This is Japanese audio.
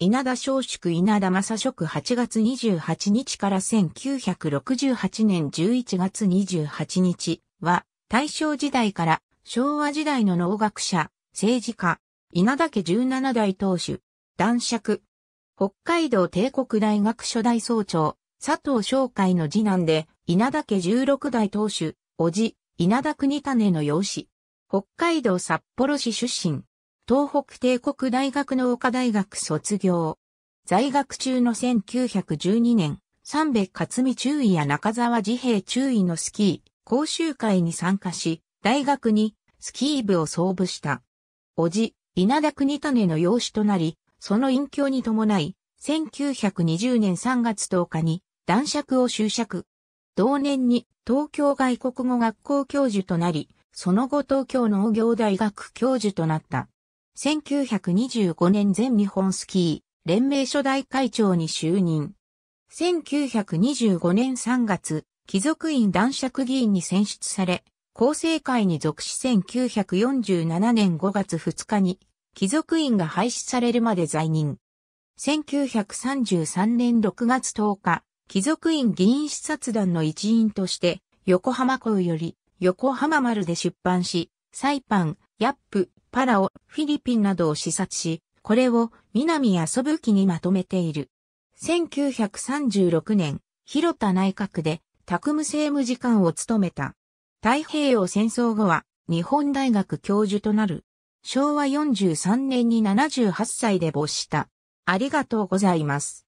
稲田小宿稲田正職8月28日から1968年11月28日は、大正時代から昭和時代の農学者、政治家、稲田家17代当主、男爵、北海道帝国大学初代総長、佐藤商会の次男で、稲田家16代当主、叔父、稲田国種の養子、北海道札幌市出身、東北帝国大学の岡大学卒業。在学中の1912年、三部克美中尉や中沢治平中尉のスキー、講習会に参加し、大学にスキー部を創部した。おじ、稲田国種の養子となり、その隠居に伴い、1920年3月10日に男爵を就爵。同年に東京外国語学校教授となり、その後東京農業大学教授となった。1925年全日本スキー連盟初代会長に就任。1925年3月、貴族院男爵議員に選出され、厚生会に属し1947年5月2日に、貴族院が廃止されるまで在任。1933年6月10日、貴族院議員視察団の一員として、横浜港より、横浜丸で出版し、サイパン、ヤップ、パラオ、フィリピンなどを視察し、これを南蘇武器にまとめている。1936年、広田内閣で、宅務政務次官を務めた。太平洋戦争後は、日本大学教授となる。昭和43年に78歳で没した。ありがとうございます。